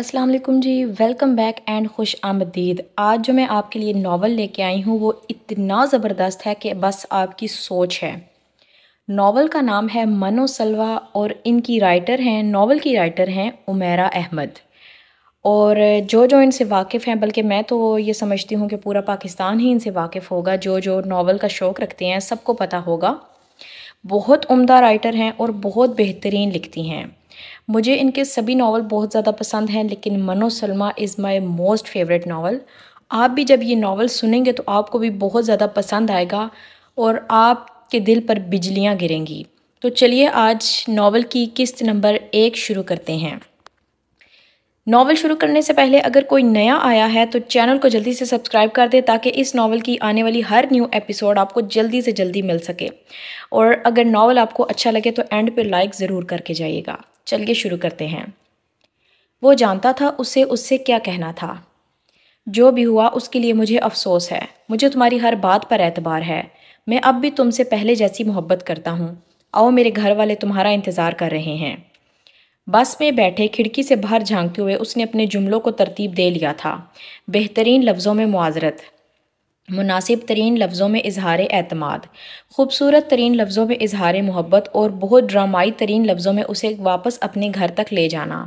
Aslam ji welcome back and खुश आमदीद आज जो मैं आपके लिए नावल लेके आई हूँ वो इतना ज़बरदस्त है कि बस आपकी सोच है नावल का नाम है मनो सलवा और इनकी राइटर हैं नावल की राइटर हैं उमेरा अहमद और जो जो इनसे वाकिफ़ हैं बल्कि मैं तो ये समझती हूँ कि पूरा पाकिस्तान ही इनसे वाकिफ़ होगा जो जो नावल का शौक़ रखते हैं सबको पता होगा बहुत उमदा राइटर हैं और बहुत बेहतरीन लिखती हैं मुझे इनके सभी नावल बहुत ज़्यादा पसंद हैं लेकिन Mano Salma is my most favourite novel आप भी जब ये नावल सुनेंगे तो आपको भी बहुत ज़्यादा पसंद आएगा और आपके दिल पर बिजलियाँ गिरेंगी तो चलिए आज नावल की किस्त नंबर एक शुरू करते हैं नावल शुरू करने से पहले अगर कोई नया आया है तो चैनल को जल्दी से सब्सक्राइब कर दें ताकि इस नावल की आने वाली हर न्यू एपिसोड आपको जल्दी से जल्दी मिल सके और अगर नावल आपको अच्छा लगे तो एंड पे लाइक ज़रूर करके जाइएगा चलिए शुरू करते हैं वो जानता था उसे उससे क्या कहना था जो भी हुआ उसके लिए मुझे अफसोस है मुझे तुम्हारी हर बात पर एतबार है मैं अब भी तुमसे पहले जैसी मोहब्बत करता हूँ आओ मेरे घर वाले तुम्हारा इंतज़ार कर रहे हैं बस में बैठे खिड़की से बाहर झांकते हुए उसने अपने जुमलों को तरतीब दे लिया था बेहतरीन लफ्ज़ों में मुआजरत मुनासिब तरीन लफ्ज़ों में इजहार अतमाद खूबसूरत तरीन लफ्ज़ों में इजहार मोहब्बत और बहुत ड्रामाई तरीन लफ्ज़ों में उसे वापस अपने घर तक ले जाना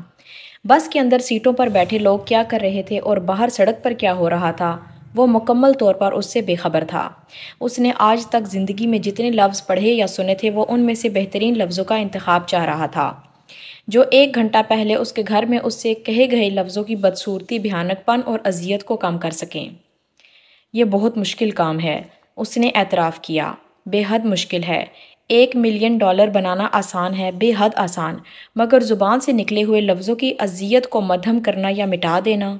बस के अंदर सीटों पर बैठे लोग क्या कर रहे थे और बाहर सड़क पर क्या हो रहा था वो मुकम्मल तौर पर उससे बेखबर था उसने आज तक ज़िंदगी में जितने लफ्ज़ पढ़े या सुने थे वो उनमें से बेहतरीन लफ्ज़ों का इंतखब चाह रहा था जो एक घंटा पहले उसके घर में उससे कहे गए लफ्ज़ों की बदसूरती भयानकपन और अजियत को कम कर सकें ये बहुत मुश्किल काम है उसने एतराफ़ किया बेहद मुश्किल है एक मिलियन डॉलर बनाना आसान है बेहद आसान मगर ज़ुबान से निकले हुए लफ्ज़ों की अजियत को मधम करना या मिटा देना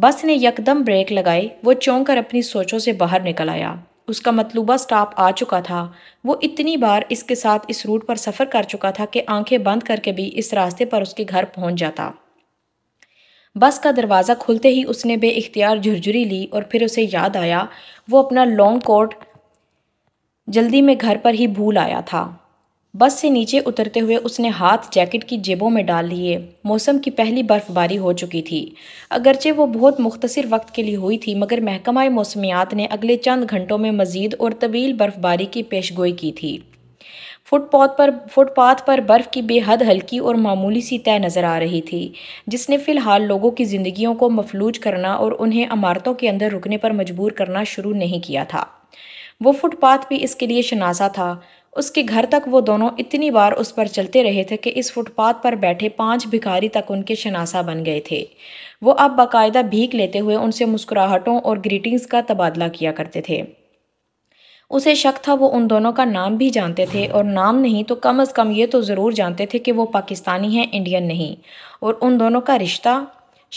बस ने यकदम ब्रेक लगाई वो चौंक कर अपनी सोचों से बाहर निकल आया उसका मतलूबा स्टाप आ चुका था वो इतनी बार इसके साथ इस रूट पर सफ़र कर चुका था कि आंखें बंद करके भी इस रास्ते पर उसके घर पहुंच जाता बस का दरवाज़ा खुलते ही उसने बे इख्तियार झुरझुरी ली और फिर उसे याद आया वो अपना लॉन्ग कोट जल्दी में घर पर ही भूल आया था बस से नीचे उतरते हुए उसने हाथ जैकेट की जेबों में डाल लिए मौसम की पहली बर्फ़बारी हो चुकी थी अगरचे वो बहुत मुख्तर वक्त के लिए हुई थी मगर महकमा मौसमियात ने अगले चंद घंटों में मज़ीद और तवील बर्फ़बारी की पेशगोई की थी फुटपाथ पर फुटपाथ पर बर्फ़ की बेहद हल्की और मामूली सी तय नज़र आ रही थी जिसने फ़िलहाल लोगों की ज़िंदगियों को मफलूज करना और उन्हें इमारतों के अंदर रुकने पर मजबूर करना शुरू नहीं किया था वो फुटपाथ भी इसके लिए शनासा था उसके घर तक वो दोनों इतनी बार उस पर चलते रहे थे कि इस फुटपाथ पर बैठे पांच भिखारी तक उनके शनासा बन गए थे वो अब बाकायदा भीख लेते हुए उनसे मुस्कुराहटों और ग्रीटिंग्स का तबादला किया करते थे उसे शक था वो उन दोनों का नाम भी जानते थे और नाम नहीं तो कम अज़ कम ये तो ज़रूर जानते थे कि वो पाकिस्तानी हैं इंडियन नहीं और उन दोनों का रिश्ता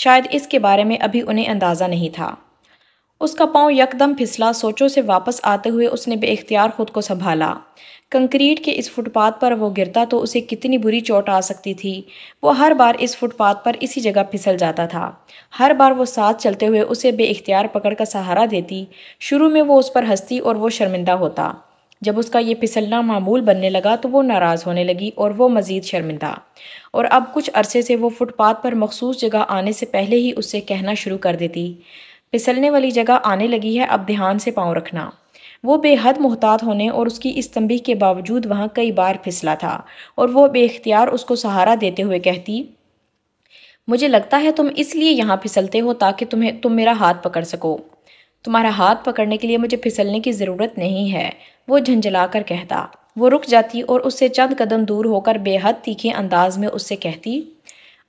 शायद इसके बारे में अभी उन्हें अंदाज़ा नहीं था उसका पाँव यकदम फिसला सोचों से वापस आते हुए उसने बेख्तियार खुद को संभाला कंक्रीट के इस फुटपाथ पर वो गिरता तो उसे कितनी बुरी चोट आ सकती थी वो हर बार इस फुटपाथ पर इसी जगह फिसल जाता था हर बार वो साथ चलते हुए उसे बेख्तियार पकड़ का सहारा देती शुरू में वो उस पर हंसती और वो शर्मिंदा होता जब उसका ये फिसलना मामूल बनने लगा तो वो नाराज़ होने लगी और वो मज़ीद शर्मिंदा और अब कुछ अरसे से वो फुटपाथ पर मखसूस जगह आने से पहले ही उससे कहना शुरू कर देती फिसलने वाली जगह आने लगी है अब ध्यान से पाँव रखना वो बेहद मोहतात होने और उसकी इस तंबी के बावजूद वहाँ कई बार फिसला था और वह बेख्तियार उसको सहारा देते हुए कहती मुझे लगता है तुम इसलिए यहाँ फिसलते हो ताकि तुम्हें तुम मेरा हाथ पकड़ सको तुम्हारा हाथ पकड़ने के लिए मुझे फिसलने की ज़रूरत नहीं है वो झंझला कर कहता वो रुक जाती और उससे चंद कदम दूर होकर बेहद तीखे अंदाज में उससे कहती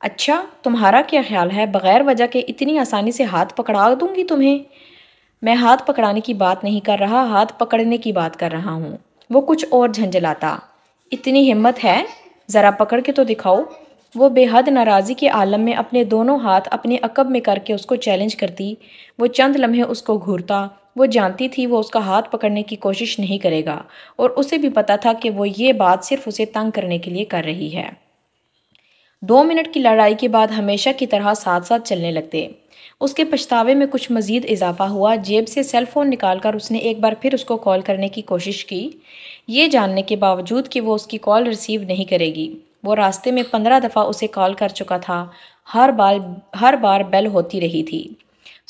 अच्छा तुम्हारा क्या ख्याल है बग़ैर वजह के इतनी आसानी से हाथ पकड़ा दूँगी तुम्हें मैं हाथ पकड़ाने की बात नहीं कर रहा हाथ पकड़ने की बात कर रहा हूँ वो कुछ और झंझलाता इतनी हिम्मत है ज़रा पकड़ के तो दिखाओ वो बेहद नाराज़ी के आलम में अपने दोनों हाथ अपने अकब में करके उसको चैलेंज करती वो चंद लम्हे उसको घूरता वो जानती थी वो उसका हाथ पकड़ने की कोशिश नहीं करेगा और उसे भी पता था कि वो ये बात सिर्फ उसे तंग करने के लिए कर रही है दो मिनट की लड़ाई के बाद हमेशा की तरह साथ साथ चलने लगते उसके पछतावे में कुछ मज़ीद इजाफा हुआ जेब से सेल फ़ोन निकाल कर उसने एक बार फिर उसको कॉल करने की कोशिश की ये जानने के बावजूद कि वो उसकी कॉल रिसीव नहीं करेगी वो रास्ते में पंद्रह दफ़ा उसे कॉल कर चुका था हर बार हर बार बेल होती रही थी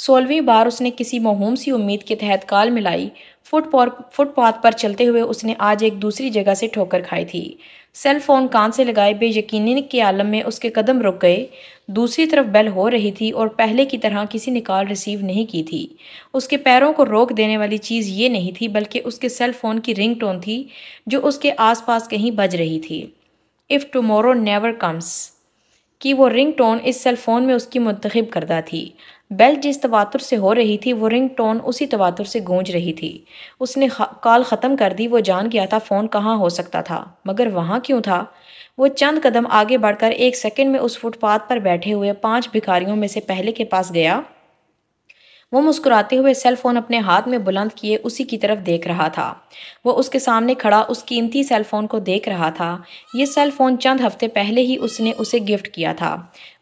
सोलहवीं बार उसने किसी महूम सी उम्मीद के तहत कॉल मिलाई फुटपाथ फुटपाथ पर चलते हुए उसने आज एक दूसरी जगह से ठोकर खाई थी सेल फ़ोन कान से लगाए बेयकीनी के आलम में उसके कदम रुक गए दूसरी तरफ बेल हो रही थी और पहले की तरह किसी ने कॉल रिसीव नहीं की थी उसके पैरों को रोक देने वाली चीज़ ये नहीं थी बल्कि उसके सेल फ़ोन की रिंग टोन थी जो उसके आसपास कहीं बज रही थी इफ़ टमोरो नेवर कम्स कि वो रिंग टोन इस सेल फ़ोन में उसकी मंतखब करता थी बेल जिस तवातुर से हो रही थी वो रिंग टोन उसी तवातुर से गूंज रही थी उसने कॉल ख़त्म कर दी वो जान गया था फ़ोन कहाँ हो सकता था मगर वहाँ क्यों था वो चंद कदम आगे बढ़कर एक सेकंड में उस फुटपाथ पर बैठे हुए पांच भिखारियों में से पहले के पास गया वो मुस्कुराते हुए सेल फ़ोन अपने हाथ में बुलंद किए उसी की तरफ देख रहा था वो उसके सामने खड़ा उस कीमती सेल फ़ोन को देख रहा था ये सेल फ़ोन चंद हफ्ते पहले ही उसने उसे गिफ्ट किया था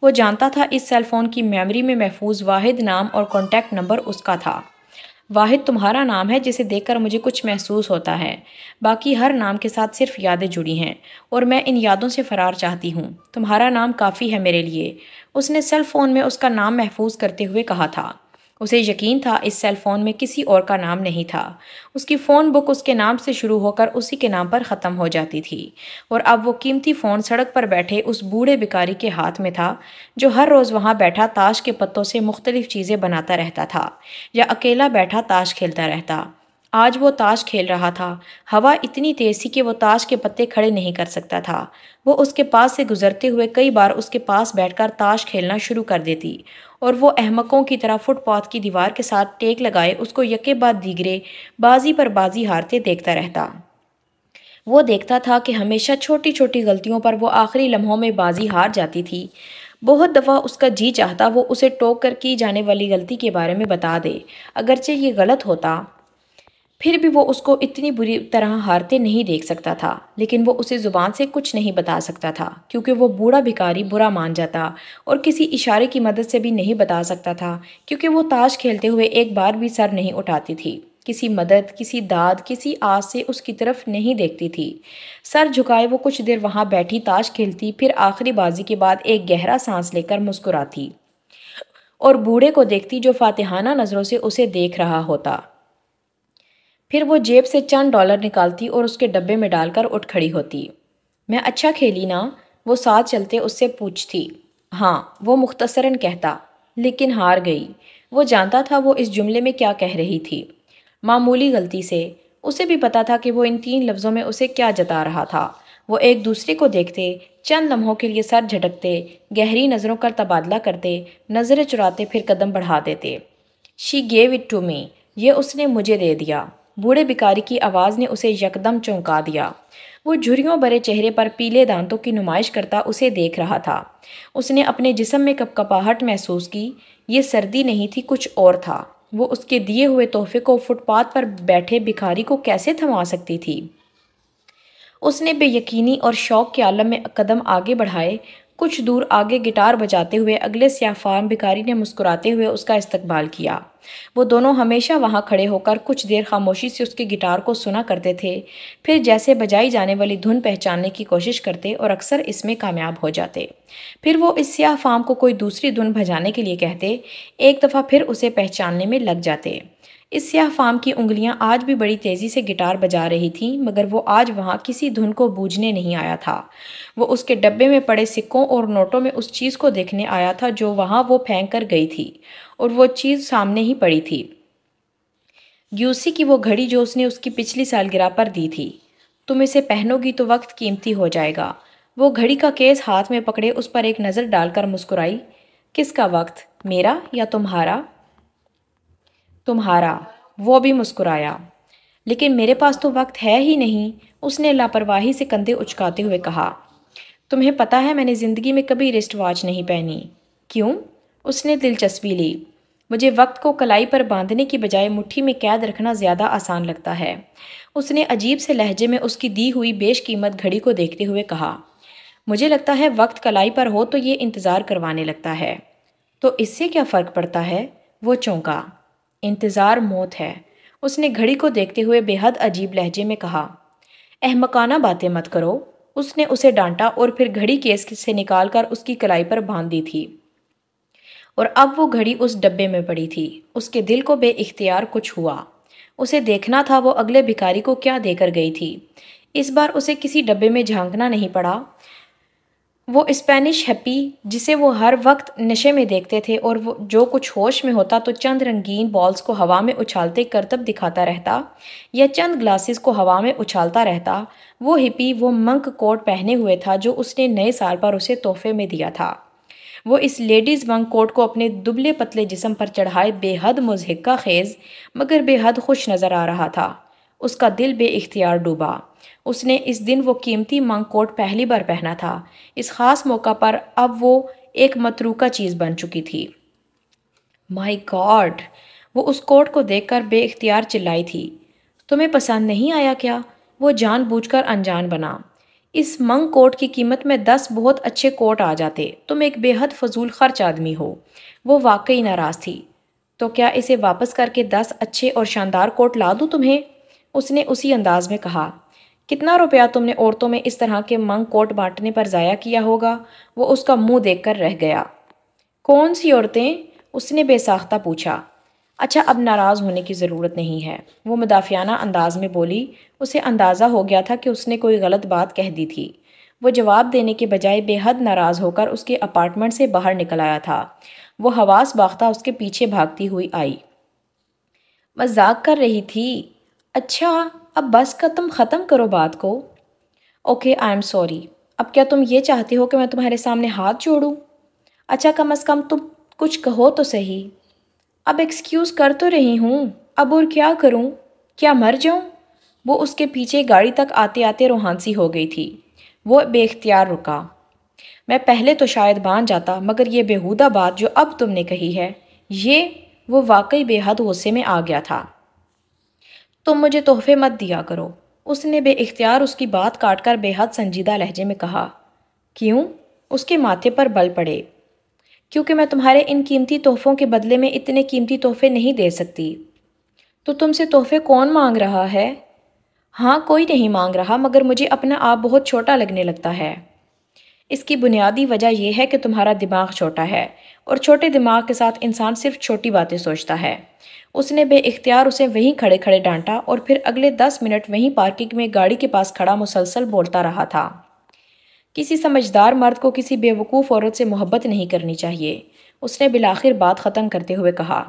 वो जानता था इस सेल फ़ोन की मेमोरी में महफूज वाहिद नाम और कॉन्टैक्ट नंबर उसका था वाहिद तुम्हारा नाम है जिसे देखकर मुझे कुछ महसूस होता है बाकी हर नाम के साथ सिर्फ यादें जुड़ी हैं और मैं इन यादों से फ़रार चाहती हूँ तुम्हारा नाम काफ़ी है मेरे लिए उसने सेल फ़ोन में उसका नाम महफूज करते हुए कहा था उसे यकीन था इस सेल फ़ोन में किसी और का नाम नहीं था उसकी फ़ोन बुक उसके नाम से शुरू होकर उसी के नाम पर ख़त्म हो जाती थी और अब वो कीमती फ़ोन सड़क पर बैठे उस बूढ़े बिकारी के हाथ में था जो हर रोज़ वहाँ बैठा ताश के पत्तों से मुख्तलिफ़ चीज़ें बनाता रहता था या अकेला बैठा ताश खेलता रहता आज वो ताश खेल रहा था हवा इतनी तेज थी कि वो ताश के पत्ते खड़े नहीं कर सकता था वो उसके पास से गुजरते हुए कई बार उसके पास बैठकर ताश खेलना शुरू कर देती और वो अहमकों की तरह फुटपाथ की दीवार के साथ टेक लगाए उसको यके बाद दीगरे बाजी पर बाजी हारते देखता रहता वो देखता था कि हमेशा छोटी छोटी गलतियों पर वो आखिरी लम्हों में बाजी हार जाती थी बहुत दफ़ा उसका जी चाहता वो उसे टोक कर की जाने वाली गलती के बारे में बता दे अगरचे ये गलत होता फिर भी वो उसको इतनी बुरी तरह हारते नहीं देख सकता था लेकिन वो उसे ज़ुबान से कुछ नहीं बता सकता था क्योंकि वो बूढ़ा भिखारी बुरा मान जाता और किसी इशारे की मदद से भी नहीं बता सकता था क्योंकि वो ताश खेलते हुए एक बार भी सर नहीं उठाती थी किसी मदद किसी दाद किसी आस से उसकी तरफ नहीं देखती थी सर झुकाए वो कुछ देर वहाँ बैठी ताश खेलती फिर आखिरी बाजी के बाद एक गहरा सांस लेकर मुस्कुराती और बूढ़े को देखती जो फातिहाना नज़रों से उसे देख रहा होता फिर वो जेब से चंद डॉलर निकालती और उसके डब्बे में डालकर उठ खड़ी होती मैं अच्छा खेली ना वो साथ चलते उससे पूछती हाँ वो मुख्तसरन कहता लेकिन हार गई वो जानता था वो इस जुमले में क्या कह रही थी मामूली गलती से उसे भी पता था कि वो इन तीन लफ्ज़ों में उसे क्या जता रहा था वो एक दूसरे को देखते चंद लम्हों के लिए सर झटकते गहरी नज़रों का तबादला करते नज़रें चुराते फिर कदम बढ़ा देते she gave it to me ये उसने मुझे दे दिया बूढ़े भिकारी की आवाज़ ने उसे यकदम चौंका दिया वो झुरियों भरे चेहरे पर पीले दांतों की नुमाइश करता उसे देख रहा था उसने अपने जिसम में कपकपाहट महसूस की ये सर्दी नहीं थी कुछ और था वो उसके दिए हुए तोहफे को फुटपाथ पर बैठे भिखारी को कैसे थमा सकती थी उसने बेयकीनी और शौक के आलम में कदम आगे बढ़ाए कुछ दूर आगे गिटार बजाते हुए अगले फार्म भिखारी ने मुस्कुराते हुए उसका इस्तकबाल किया वो दोनों हमेशा वहाँ खड़े होकर कुछ देर खामोशी से उसके गिटार को सुना करते थे फिर जैसे बजाई जाने वाली धुन पहचानने की कोशिश करते और अक्सर इसमें कामयाब हो जाते फिर वो इस सियाह फार्म को कोई दूसरी धुन भजाने के लिए कहते एक दफ़ा फिर उसे पहचानने में लग जाते इस स्याह फाम की उंगलियां आज भी बड़ी तेज़ी से गिटार बजा रही थीं मगर वो आज वहाँ किसी धुन को बूझने नहीं आया था वो उसके डब्बे में पड़े सिक्कों और नोटों में उस चीज़ को देखने आया था जो वहाँ वो फेंक कर गई थी और वो चीज़ सामने ही पड़ी थी यूसी की वो घड़ी जो उसने उसकी पिछली सालगिरह पर दी थी तुम इसे पहनोगी तो वक्त कीमती हो जाएगा वो घड़ी का केस हाथ में पकड़े उस पर एक नज़र डालकर मुस्कुराई किसका वक्त मेरा या तुम्हारा तुम्हारा वो भी मुस्कुराया लेकिन मेरे पास तो वक्त है ही नहीं उसने लापरवाही से कंधे उचकाते हुए कहा तुम्हें पता है मैंने ज़िंदगी में कभी रिस्ट वॉच नहीं पहनी क्यों उसने दिलचस्पी ली मुझे वक्त को कलाई पर बांधने की बजाय मुट्ठी में कैद रखना ज़्यादा आसान लगता है उसने अजीब से लहजे में उसकी दी हुई बेशकीमत घड़ी को देखते हुए कहा मुझे लगता है वक्त कलाई पर हो तो ये इंतज़ार करवाने लगता है तो इससे क्या फ़र्क पड़ता है वो चौंका इंतज़ार मौत है उसने घड़ी को देखते हुए बेहद अजीब लहजे में कहा अहमकाना बातें मत करो उसने उसे डांटा और फिर घड़ी केस से निकाल कर उसकी कलाई पर बांध दी थी और अब वो घड़ी उस डब्बे में पड़ी थी उसके दिल को बेख्तियार कुछ हुआ उसे देखना था वो अगले भिखारी को क्या देकर गई थी इस बार उसे किसी डब्बे में झांकना नहीं पड़ा वो स्पेनिश हैप्पी जिसे वो हर वक्त नशे में देखते थे और वो जो कुछ होश में होता तो चंद रंगीन बॉल्स को हवा में उछालते करतब दिखाता रहता या चंद ग्लासेस को हवा में उछालता रहता वो हिप्पी वो मंक कोट पहने हुए था जो उसने नए साल पर उसे तोहफे में दिया था वो इस लेडीज़ मंक कोट को अपने दुबले पतले जिसम पर चढ़ाए बेहद मज़हका खेज़ मगर बेहद खुश नज़र आ रहा था उसका दिल बेख्तियार डूबा उसने इस दिन वो कीमती मंग कोट पहली बार पहना था इस ख़ास मौका पर अब वो एक मतरूका चीज़ बन चुकी थी माय गॉड वो उस कोट को देखकर बेख्तियार चिल्लाई थी तुम्हें पसंद नहीं आया क्या वो जानबूझकर अनजान बना इस मंग कोट की कीमत में दस बहुत अच्छे कोट आ जाते तुम एक बेहद फजूल खर्च आदमी हो वो वाकई नाराज़ थी तो क्या इसे वापस करके दस अच्छे और शानदार कोट ला दूँ तुम्हें उसने उसी अंदाज में कहा कितना रुपया तुमने औरतों में इस तरह के मंग कोट बांटने पर ज़ाया किया होगा वो उसका मुंह देखकर रह गया कौन सी औरतें उसने बेसाख्ता पूछा अच्छा अब नाराज़ होने की ज़रूरत नहीं है वो मुदाफियाना अंदाज में बोली उसे अंदाज़ा हो गया था कि उसने कोई गलत बात कह दी थी वो जवाब देने के बजाय बेहद नाराज़ होकर उसके अपार्टमेंट से बाहर निकल आया था वो हवास बाख्ता उसके पीछे भागती हुई आई मजाक कर रही थी अच्छा अब बस का तुम ख़त्म करो बात को ओके आई एम सॉरी अब क्या तुम ये चाहती हो कि मैं तुम्हारे सामने हाथ जोड़ूँ अच्छा कम अज़ कम तुम कुछ कहो तो सही अब एक्सक्यूज़ कर तो रही हूँ अब और क्या करूँ क्या मर जाऊँ वो उसके पीछे गाड़ी तक आते आते रोहानसी हो गई थी वो बेख्तियार रुका मैं पहले तो शायद बांध जाता मगर ये बेहूदा बात जो अब तुमने कही है ये वो वाकई बेहद गुस्से में आ गया था तुम तो मुझे तोहफे मत दिया करो उसने इख्तियार उसकी बात काटकर बेहद संजीदा लहजे में कहा क्यों उसके माथे पर बल पड़े क्योंकि मैं तुम्हारे इन कीमती तोहफ़ों के बदले में इतने कीमती तोहफ़े नहीं दे सकती तो तुमसे तोहफ़े कौन मांग रहा है हाँ कोई नहीं मांग रहा मगर मुझे अपना आप बहुत छोटा लगने लगता है इसकी बुनियादी वजह यह है कि तुम्हारा दिमाग छोटा है और छोटे दिमाग के साथ इंसान सिर्फ छोटी बातें सोचता है उसने बेख्तियार उसे वहीं खड़े खड़े डांटा और फिर अगले दस मिनट वहीं पार्किंग में गाड़ी के पास खड़ा मुसलसल बोलता रहा था किसी समझदार मर्द को किसी बेवकूफ़ औरत से मोहब्बत नहीं करनी चाहिए उसने बिलाखिर बात ख़त्म करते हुए कहा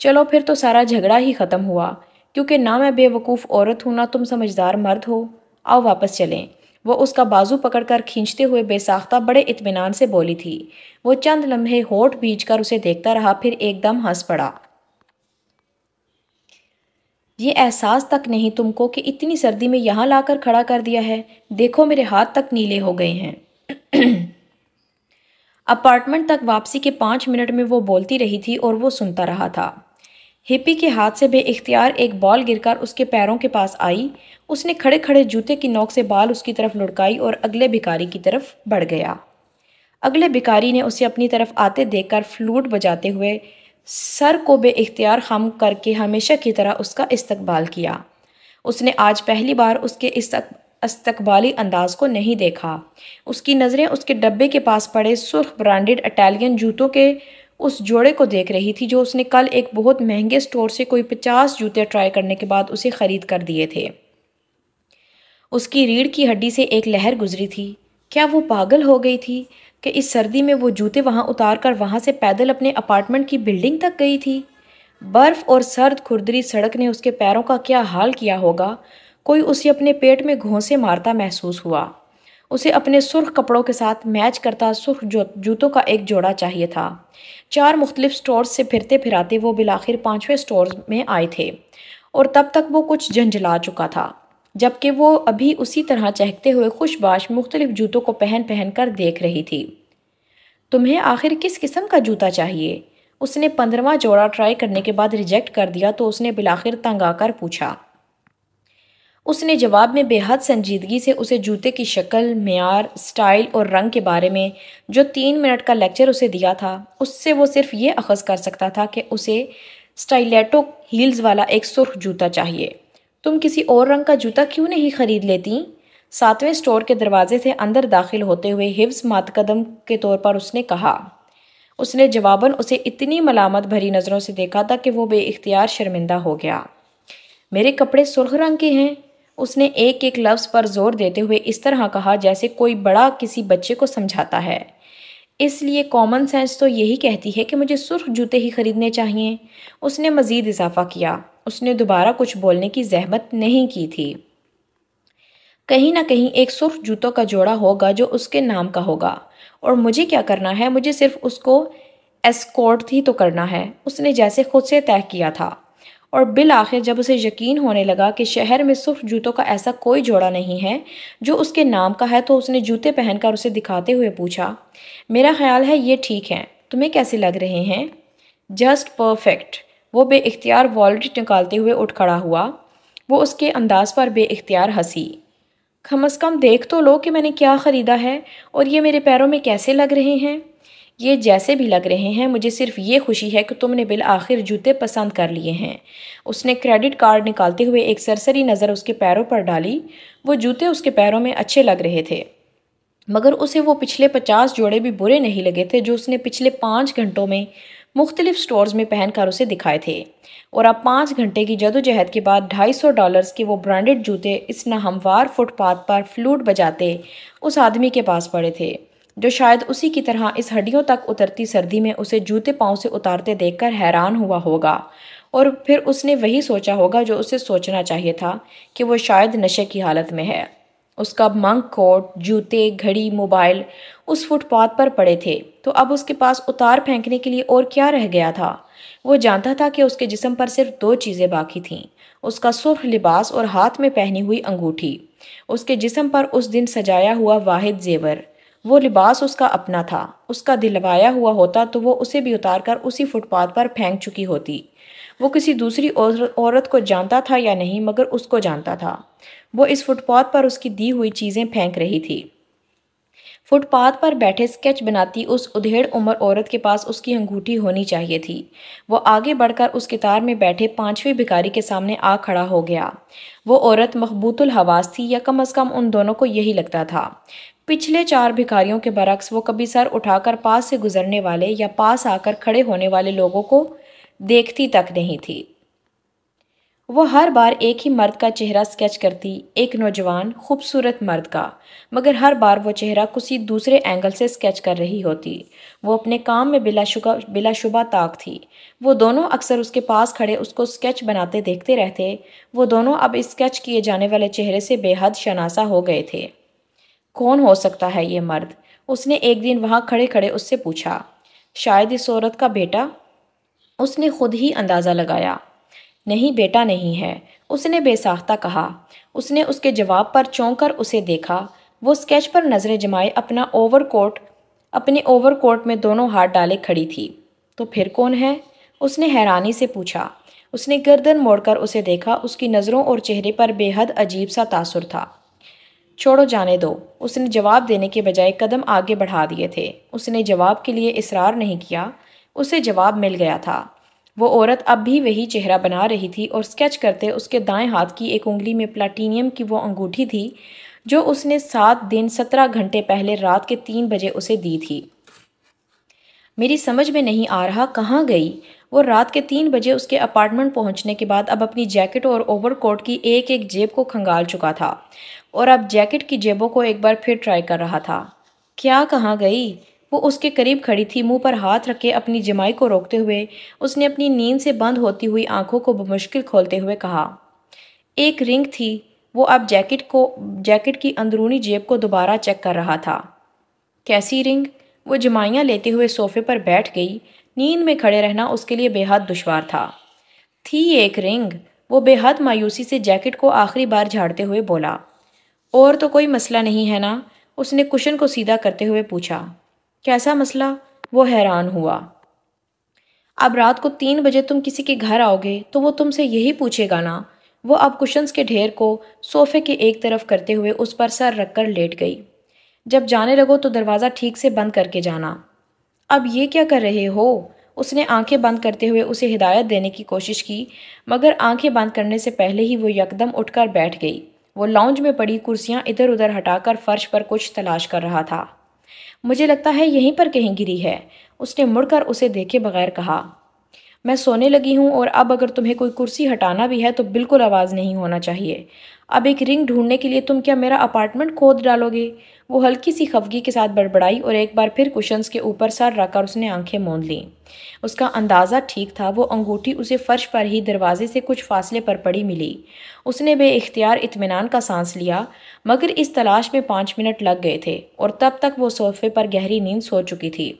चलो फिर तो सारा झगड़ा ही ख़त्म हुआ क्योंकि ना मैं बेवकूफ़ औरत हूँ ना तुम समझदार मर्द हो आओ वापस चलें वो उसका बाजू पकड़कर खींचते हुए बेसाख्ता बड़े इतमान से बोली थी वो चंद लम्हे होठ बीज कर उसे देखता रहा फिर एकदम हंस पड़ा ये एहसास तक नहीं तुमको कि इतनी सर्दी में यहाँ लाकर खड़ा कर दिया है देखो मेरे हाथ तक नीले हो गए हैं अपार्टमेंट तक वापसी के पाँच मिनट में वो बोलती रही थी और वो सुनता रहा था हिप्पी के हाथ से बेख्तियार एक बॉल गिरकर उसके पैरों के पास आई उसने खड़े खड़े जूते की नोक से बाल उसकी तरफ लुढ़काई और अगले भिकारी की तरफ बढ़ गया अगले भिकारी ने उसे अपनी तरफ आते देखकर फ्लूट बजाते हुए सर को इख्तियार खम करके हमेशा की तरह उसका इस्तकबाल किया उसने आज पहली बार उसके इस्तकबाली अंदाज को नहीं देखा उसकी नज़रें उसके डब्बे के पास पड़े सुर्ख ब्रांडेड इटालियन जूतों के उस जोड़े को देख रही थी जो उसने कल एक बहुत महंगे स्टोर से कोई पचास जूते ट्राई करने के बाद उसे ख़रीद कर दिए थे उसकी रीढ़ की हड्डी से एक लहर गुजरी थी क्या वो पागल हो गई थी कि इस सर्दी में वो जूते वहाँ उतार कर वहाँ से पैदल अपने अपार्टमेंट की बिल्डिंग तक गई थी बर्फ़ और सर्द खुरदरी सड़क ने उसके पैरों का क्या हाल किया होगा कोई उसे अपने पेट में घोंसे मारता महसूस हुआ उसे अपने सुर्ख कपड़ों के साथ मैच करता सुर्ख जूतों का एक जोड़ा चाहिए था चार मुख्तलिफ स्टोर्स से फिरते फिराते वो बिलाखिर पाँचवें स्टोर में आए थे और तब तक वो कुछ झंझला चुका था जबकि वो अभी उसी तरह चहकते हुए खुशबाश मुख्तलिफ जूतों को पहन पहन कर देख रही थी तुम्हें आखिर किस किस्म का जूता चाहिए उसने पंद्रवा जोड़ा ट्राई करने के बाद रिजेक्ट कर दिया तो उसने बिलाखिर तंग आकर पूछा उसने जवाब में बेहद संजीदगी से उसे जूते की शक्ल मैार स्टाइल और रंग के बारे में जो तीन मिनट का लेक्चर उसे दिया था उससे वो सिर्फ ये अखज़ कर सकता था कि उसे स्टाइलेटो हील्स वाला एक सुर्ख जूता चाहिए तुम किसी और रंग का जूता क्यों नहीं खरीद लेती सातवें स्टोर के दरवाजे से अंदर दाखिल होते हुए हिफ्स मातकदम के तौर पर उसने कहा उसने जवाबन उसे इतनी मलामत भरी नज़रों से देखा था कि वो बेख्तियार शर्मिंदा हो गया मेरे कपड़े सुर्ख रंग के हैं उसने एक एक लफ्ज़ पर जोर देते हुए इस तरह कहा जैसे कोई बड़ा किसी बच्चे को समझाता है इसलिए कॉमन सेंस तो यही कहती है कि मुझे सुर्ख जूते ही खरीदने चाहिए उसने मज़ीद इजाफ़ा किया उसने दोबारा कुछ बोलने की जहमत नहीं की थी कहीं ना कहीं एक सुर्ख जूतों का जोड़ा होगा जो उसके नाम का होगा और मुझे क्या करना है मुझे सिर्फ उसको एस्कॉर्ट ही तो करना है उसने जैसे खुद से तय किया था और बिल आखिर जब उसे यकीन होने लगा कि शहर में सुर्ख जूतों का ऐसा कोई जोड़ा नहीं है जो उसके नाम का है तो उसने जूते पहनकर उसे दिखाते हुए पूछा मेरा ख्याल है ये ठीक है तुम्हें कैसे लग रहे हैं जस्ट परफेक्ट वो बेख्तियार वॉल्ट निकालते हुए उठ खड़ा हुआ वो उसके अंदाज पर अख्तियार हंसी कम अज़ कम देख तो लो कि मैंने क्या ख़रीदा है और ये मेरे पैरों में कैसे लग रहे हैं ये जैसे भी लग रहे हैं मुझे सिर्फ ये खुशी है कि तुमने बिल आखिर जूते पसंद कर लिए हैं उसने क्रेडिट कार्ड निकालते हुए एक सरसरी नज़र उसके पैरों पर डाली वो जूते उसके पैरों में अच्छे लग रहे थे मगर उसे वो पिछले पचास जोड़े भी बुरे नहीं लगे थे जो उसने पिछले पाँच घंटों में मुख्तलिफ स्टोर्स में पहनकर उसे दिखाए थे और अब पाँच घंटे की जदोजहद के बाद ढाई सौ डॉलर के वो ब्रांडेड जूते इस नाहमवार फुटपाथ पर फ्लूट बजाते उस आदमी के पास पड़े थे जो शायद उसी की तरह इस हड्डियों तक उतरती सर्दी में उसे जूते पाँव से उतारते कर हैरान हुआ होगा और फिर उसने वही सोचा होगा जो उसे सोचना चाहिए था कि वो शायद नशे की हालत में है उसका मंग कोट जूते घड़ी मोबाइल उस फुटपाथ पर पड़े थे तो अब उसके पास उतार फेंकने के लिए और क्या रह गया था वो जानता था कि उसके जिसम पर सिर्फ दो चीज़ें बाकी थीं उसका सुर्ख लिबास और हाथ में पहनी हुई अंगूठी उसके जिसम पर उस दिन सजाया हुआ वाहिद जेवर वो लिबास उसका अपना था उसका दिलवाया हुआ होता तो वो उसे भी उतार कर उसी फुटपाथ पर फेंक चुकी होती वो किसी दूसरी औरत, को जानता था या नहीं मगर उसको जानता था वो इस फुटपाथ पर उसकी दी हुई चीज़ें फेंक रही थी फुटपाथ पर बैठे स्केच बनाती उस उधेड़ उम्र औरत के पास उसकी अंगूठी होनी चाहिए थी वो आगे बढ़कर उस कितार में बैठे पांचवें भिखारी के सामने आ खड़ा हो गया वो औरत मकबूतुल हवास थी या कम अज़ कम उन दोनों को यही लगता था पिछले चार भिखारियों के बरक्स वो कभी सर उठाकर पास से गुजरने वाले या पास आकर खड़े होने वाले लोगों को देखती तक नहीं थी वह हर बार एक ही मर्द का चेहरा स्केच करती एक नौजवान खूबसूरत मर्द का मगर हर बार वो चेहरा किसी दूसरे एंगल से स्केच कर रही होती वो अपने काम में बिलाशुबा बिलाशुबा ताक थी वो दोनों अक्सर उसके पास खड़े उसको स्केच बनाते देखते रहते वो दोनों अब स्केच किए जाने वाले चेहरे से बेहद शनासा हो गए थे कौन हो सकता है ये मर्द उसने एक दिन वहाँ खड़े खड़े उससे पूछा शायद इस औरत का बेटा उसने खुद ही अंदाज़ा लगाया नहीं बेटा नहीं है उसने बेसाख्ता कहा उसने उसके जवाब पर चौंक कर उसे देखा वो स्केच पर नज़रें जमाए अपना ओवरकोट अपने ओवरकोट में दोनों हाथ डाले खड़ी थी तो फिर कौन है उसने हैरानी से पूछा उसने गर्दन मोड़कर उसे देखा उसकी नज़रों और चेहरे पर बेहद अजीब सा तासुर था छोड़ो जाने दो उसने जवाब देने के बजाय कदम आगे बढ़ा दिए थे उसने जवाब के लिए इसरार नहीं किया उसे जवाब मिल गया था वो औरत अब भी वही चेहरा बना रही थी और स्केच करते उसके दाएं हाथ की एक उंगली में प्लाटीनियम की वो अंगूठी थी जो उसने सात दिन सत्रह घंटे पहले रात के तीन बजे उसे दी थी मेरी समझ में नहीं आ रहा कहाँ गई वो रात के तीन बजे उसके अपार्टमेंट पहुँचने के बाद अब अपनी जैकेट और ओवरकोट की एक एक जेब को खंगाल चुका था और अब जैकेट की जेबों को एक बार फिर ट्राई कर रहा था क्या कहाँ गई वो उसके करीब खड़ी थी मुंह पर हाथ रखे अपनी जमाई को रोकते हुए उसने अपनी नींद से बंद होती हुई आंखों को बमुश्किल खोलते हुए कहा एक रिंग थी वो अब जैकेट को जैकेट की अंदरूनी जेब को दोबारा चेक कर रहा था कैसी रिंग वो जमाइयाँ लेते हुए सोफे पर बैठ गई नींद में खड़े रहना उसके लिए बेहद दुशवार था थी एक रिंग वो बेहद मायूसी से जैकेट को आखिरी बार झाड़ते हुए बोला और तो कोई मसला नहीं है ना उसने कुशन को सीधा करते हुए पूछा कैसा मसला वो हैरान हुआ अब रात को तीन बजे तुम किसी के घर आओगे तो वो तुमसे यही पूछेगा ना वो अब कुशंस के ढेर को सोफे के एक तरफ करते हुए उस पर सर रखकर लेट गई जब जाने लगो तो दरवाज़ा ठीक से बंद करके जाना अब ये क्या कर रहे हो उसने आंखें बंद करते हुए उसे हिदायत देने की कोशिश की मगर आंखें बंद करने से पहले ही वो यकदम उठकर बैठ गई वो लाउंज में पड़ी कुर्सियां इधर उधर हटाकर फर्श पर कुछ तलाश कर रहा था मुझे लगता है यहीं पर कहीं गिरी है उसने मुड़कर उसे देखे बगैर कहा मैं सोने लगी हूँ और अब अगर तुम्हें कोई कुर्सी हटाना भी है तो बिल्कुल आवाज़ नहीं होना चाहिए अब एक रिंग ढूंढने के लिए तुम क्या मेरा अपार्टमेंट खोद डालोगे वो हल्की सी खफगी के साथ बड़बड़ाई और एक बार फिर कुशंस के ऊपर सर रखकर उसने आंखें मोंद लीं उसका अंदाज़ा ठीक था वो अंगूठी उसे फ़र्श पर ही दरवाजे से कुछ फासले पर पड़ी मिली उसने बे इख्तियार इतमान का सांस लिया मगर इस तलाश में पाँच मिनट लग गए थे और तब तक वो सोफे पर गहरी नींद सो चुकी थी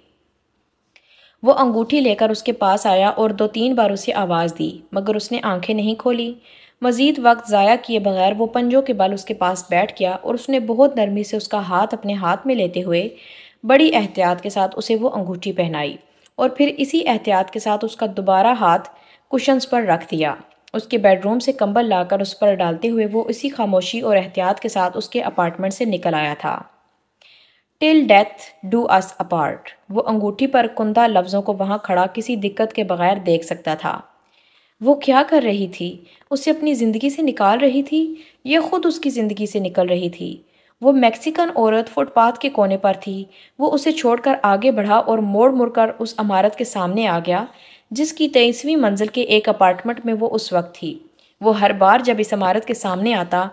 वो अंगूठी लेकर उसके पास आया और दो तीन बार उसे आवाज़ दी मगर उसने आंखें नहीं खोली मज़ीद वक्त ज़ाया किए बगैर वो पंजों के बल उसके पास बैठ गया और उसने बहुत नरमी से उसका हाथ अपने हाथ में लेते हुए बड़ी एहतियात के साथ उसे वो अंगूठी पहनाई और फिर इसी एहतियात के साथ उसका दोबारा हाथ कुशंस पर रख दिया उसके बेडरूम से कंबल लाकर उस पर डालते हुए वो इसी खामोशी और एहतियात के साथ उसके अपार्टमेंट से निकल आया था till death do us apart वो अंगूठी पर कुंदा लफ्ज़ों को वहाँ खड़ा किसी दिक्कत के बगैर देख सकता था वो क्या कर रही थी उसे अपनी ज़िंदगी से निकाल रही थी या ख़ुद उसकी ज़िंदगी से निकल रही थी वो मैक्सिकन औरत फुटपाथ के कोने पर थी वो उसे छोड़कर आगे बढ़ा और मोड़ मुड़कर उस अमारत के सामने आ गया जिसकी तेईसवीं मंजिल के एक अपार्टमेंट में वो उस वक्त थी वो हर बार जब इस इमारत के सामने आता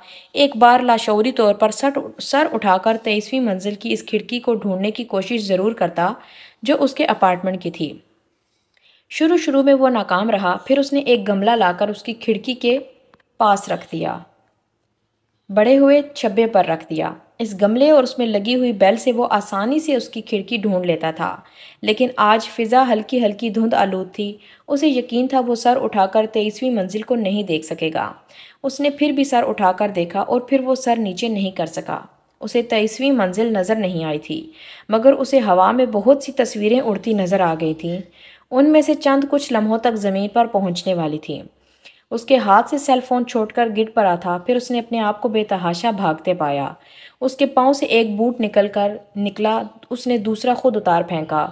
एक बार लाशौरी तौर पर सट सर उठाकर तेईसवीं मंजिल की इस खिड़की को ढूंढने की कोशिश ज़रूर करता जो उसके अपार्टमेंट की थी शुरू शुरू में वो नाकाम रहा फिर उसने एक गमला लाकर उसकी खिड़की के पास रख दिया बड़े हुए छब्बे पर रख दिया इस गमले और उसमें लगी हुई बैल से वो आसानी से उसकी खिड़की ढूंढ लेता था लेकिन आज फिज़ा हल्की हल्की धुंध आलूद थी उसे यकीन था वो सर उठाकर तेईसवीं मंजिल को नहीं देख सकेगा उसने फिर भी सर उठाकर देखा और फिर वो सर नीचे नहीं कर सका उसे तेईसवीं मंजिल नज़र नहीं आई थी मगर उसे हवा में बहुत सी तस्वीरें उड़ती नज़र आ गई थी उनमें से चंद कुछ लम्हों तक ज़मीन पर पहुंचने वाली थी उसके हाथ से सेलफोन छोड़कर गिर पड़ा था फिर उसने अपने आप को बेतहाशा भागते पाया उसके पाँव से एक बूट निकल कर निकला उसने दूसरा खुद उतार फेंका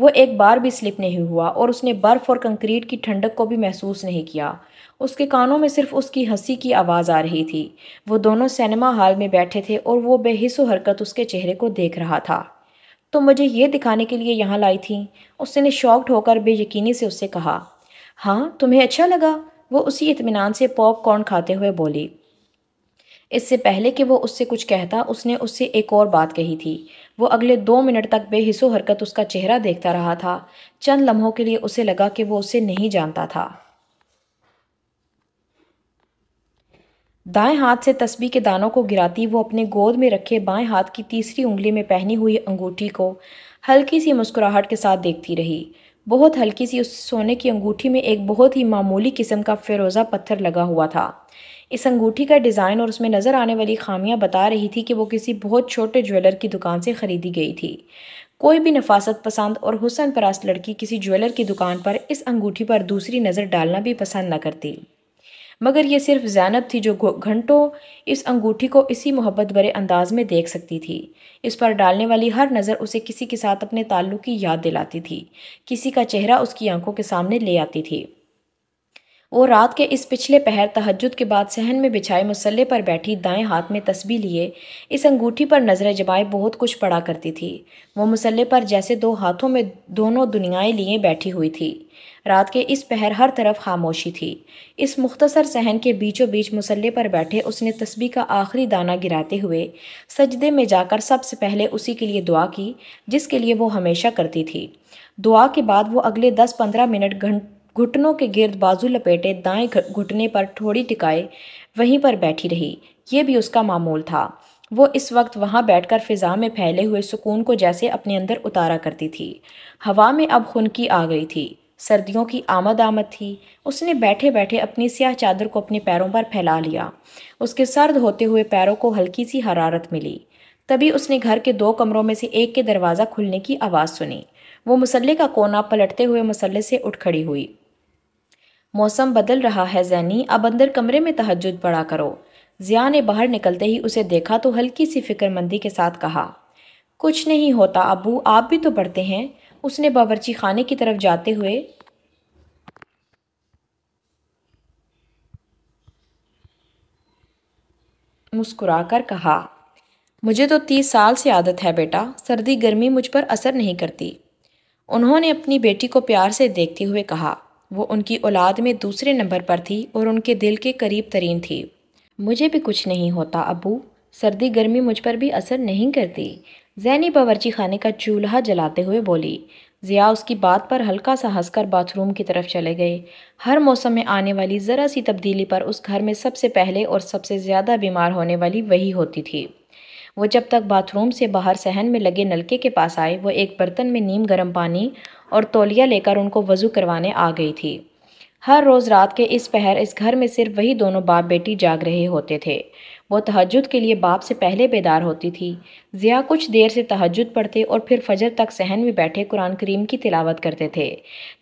वो एक बार भी स्लिप नहीं हुआ और उसने बर्फ़ और कंक्रीट की ठंडक को भी महसूस नहीं किया उसके कानों में सिर्फ उसकी हंसी की आवाज़ आ रही थी वो दोनों सिनेमा हॉल में बैठे थे और वो बेहिस हरकत उसके चेहरे को देख रहा था तो मुझे ये दिखाने के लिए यहाँ लाई थी उसने शॉक्ड होकर बेयकीनी से उससे कहा हाँ तुम्हें अच्छा लगा वो उसी इतमान से पॉपकॉर्न खाते हुए बोली इससे पहले कि वो उससे कुछ कहता उसने उससे एक और बात कही थी वो अगले दो मिनट तक बेहिसो हरकत उसका चेहरा देखता रहा था चंद लम्हों के लिए उसे लगा कि वो उसे नहीं जानता था दाएं हाथ से तस्बी के दानों को गिराती वो अपने गोद में रखे बाएं हाथ की तीसरी उंगली में पहनी हुई अंगूठी को हल्की सी मुस्कुराहट के साथ देखती रही बहुत हल्की सी उस सोने की अंगूठी में एक बहुत ही मामूली किस्म का फिरोज़ा पत्थर लगा हुआ था इस अंगूठी का डिज़ाइन और उसमें नज़र आने वाली खामियां बता रही थी कि वो किसी बहुत छोटे ज्वेलर की दुकान से ख़रीदी गई थी कोई भी नफासत पसंद और हुसन परास्त लड़की किसी ज्वेलर की दुकान पर इस अंगूठी पर दूसरी नज़र डालना भी पसंद न करती मगर यह सिर्फ जैनब थी जो घंटों इस अंगूठी को इसी मोहब्बत भरे अंदाज में देख सकती थी इस पर डालने वाली हर नज़र उसे किसी के साथ अपने ताल्लुक की याद दिलाती थी किसी का चेहरा उसकी आंखों के सामने ले आती थी वो रात के इस पिछले पहर तहजद के बाद सहन में बिछाए मसल्ले पर बैठी दाएं हाथ में तस्बी लिए इस अंगूठी पर नजर जमाए बहुत कुछ पड़ा करती थी वो मसल्ले पर जैसे दो हाथों में दोनों दुनियाएं लिए बैठी हुई थी रात के इस पहर हर तरफ खामोशी थी इस मुख्तसर सहन के बीचों बीच मसल्ले पर बैठे उसने तस्बी का आखिरी दाना गिराते हुए सजदे में जाकर सबसे पहले उसी के लिए दुआ की जिसके लिए वो हमेशा करती थी दुआ के बाद वो अगले दस पंद्रह मिनट घंट घुटनों के गिर्द बाजू लपेटे दाएं घुटने पर थोड़ी टिकाए वहीं पर बैठी रही ये भी उसका मामूल था वो इस वक्त वहाँ बैठकर फिजा में फैले हुए सुकून को जैसे अपने अंदर उतारा करती थी हवा में अब खुनकी आ गई थी सर्दियों की आमद आमद थी उसने बैठे बैठे अपनी स्याह चादर को अपने पैरों पर फैला लिया उसके सर्द होते हुए पैरों को हल्की सी हरारत मिली तभी उसने घर के दो कमरों में से एक के दरवाज़ा खुलने की आवाज़ सुनी वो मसल्ले का कोना पलटते हुए मसल्ले से उठ खड़ी हुई मौसम बदल रहा है जैनी अब अंदर कमरे में तहजद पड़ा करो ज़िया ने बाहर निकलते ही उसे देखा तो हल्की सी फिक्रमंदी के साथ कहा कुछ नहीं होता अबू आप भी तो पढ़ते हैं उसने बावर्ची खाने की तरफ जाते हुए मुस्कुरा कर कहा मुझे तो तीस साल से आदत है बेटा सर्दी गर्मी मुझ पर असर नहीं करती उन्होंने अपनी बेटी को प्यार से देखते हुए कहा वो उनकी औलाद में दूसरे नंबर पर थी और उनके दिल के करीब तरीन थी मुझे भी कुछ नहीं होता अबू सर्दी गर्मी मुझ पर भी असर नहीं करती जैनी बावर्ची खाने का चूल्हा जलाते हुए बोली ज़िया उसकी बात पर हल्का सा हंसकर बाथरूम की तरफ चले गए हर मौसम में आने वाली ज़रा सी तब्दीली पर उस घर में सबसे पहले और सबसे ज़्यादा बीमार होने वाली वही होती थी वो जब तक बाथरूम से बाहर सहन में लगे नलके के पास आए वो एक बर्तन में नीम गर्म पानी और तौलिया लेकर उनको वज़ू करवाने आ गई थी हर रोज़ रात के इस पहर इस घर में सिर्फ वही दोनों बाप बेटी जाग रहे होते थे वो तहजद के लिए बाप से पहले बेदार होती थी ज़िया कुछ देर से तहजद पढ़ते और फिर फजर तक सहन में बैठे कुरान करीम की तिलावत करते थे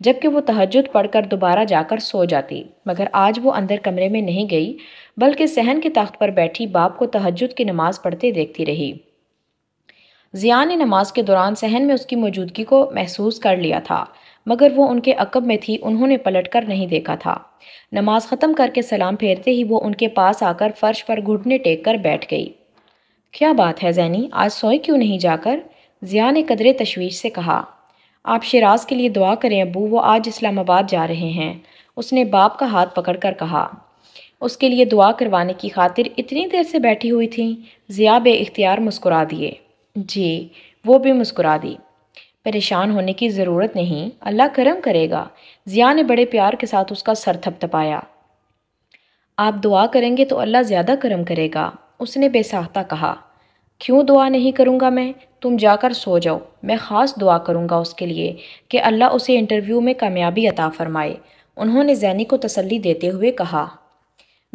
जबकि वो तहजद पढ़कर दोबारा जाकर सो जाती मगर आज वो अंदर कमरे में नहीं गई बल्कि सहन के तख्त पर बैठी बाप को तहजद की नमाज़ पढ़ते देखती रही जिया ने नमाज के दौरान सहन में उसकी मौजूदगी को महसूस कर लिया था मगर वो उनके अकब में थी उन्होंने पलट कर नहीं देखा था नमाज ख़त्म करके सलाम फेरते ही वो उनके पास आकर फ़र्श पर घुटने टेक कर बैठ गई क्या बात है जैनी आज सोए क्यों नहीं जाकर जिया ने कदरे तशवीश से कहा आप शराज के लिए दुआ करें अबू वो आज इस्लामाबाद जा रहे हैं उसने बाप का हाथ पकड़ कर कहा उसके लिए दुआ करवाने की खातिर इतनी देर से बैठी हुई थी ज़िया इख्तियार मुस्कुरा दिए जी वो भी मुस्कुरा दी परेशान होने की ज़रूरत नहीं अल्लाह करम करेगा ज़िया ने बड़े प्यार के साथ उसका सर थपथपाया आप दुआ करेंगे तो अल्लाह ज़्यादा करम करेगा उसने बेसाख्ता कहा क्यों दुआ नहीं करूँगा मैं तुम जाकर सो जाओ मैं ख़ास दुआ करूँगा उसके लिए कि अल्लाह उसे इंटरव्यू में कामयाबी अता फ़रमाए उन्होंने जैनी को तसल्ली देते हुए कहा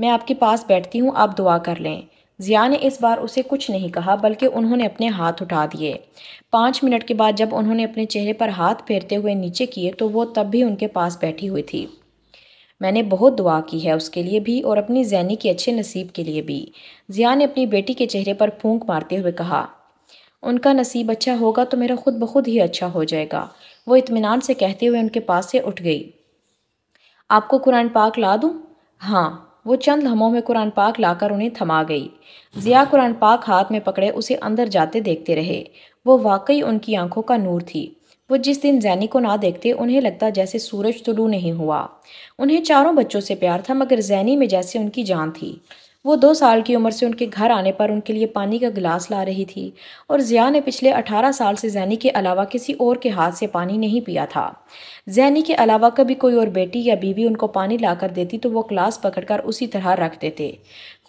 मैं आपके पास बैठती हूँ आप दुआ कर लें ज़िया ने इस बार उसे कुछ नहीं कहा बल्कि उन्होंने अपने हाथ उठा दिए पाँच मिनट के बाद जब उन्होंने अपने चेहरे पर हाथ फेरते हुए नीचे किए तो वो तब भी उनके पास बैठी हुई थी मैंने बहुत दुआ की है उसके लिए भी और अपनी जैनी के अच्छे नसीब के लिए भी ज़िया ने अपनी बेटी के चेहरे पर फूंक मारते हुए कहा उनका नसीब अच्छा होगा तो मेरा खुद बखुद ही अच्छा हो जाएगा वो इतमान से कहते हुए उनके पास से उठ गई आपको कुरान पाक ला दूँ हाँ वो चंद लम्हों में कुरान पाक लाकर उन्हें थमा गई ज़िया कुरान पाक हाथ में पकड़े उसे अंदर जाते देखते रहे वो वाकई उनकी आंखों का नूर थी वो जिस दिन जैनी को ना देखते उन्हें लगता जैसे सूरज तुलू तो नहीं हुआ उन्हें चारों बच्चों से प्यार था मगर जैनी में जैसे उनकी जान थी वो दो साल की उम्र से उनके घर आने पर उनके लिए पानी का गिलास ला रही थी और ज़िया ने पिछले 18 साल से जैनी के अलावा किसी और के हाथ से पानी नहीं पिया था जैनी के अलावा कभी कोई और बेटी या बीवी उनको पानी ला कर देती तो वो ग्लास पकड़कर उसी तरह रख देते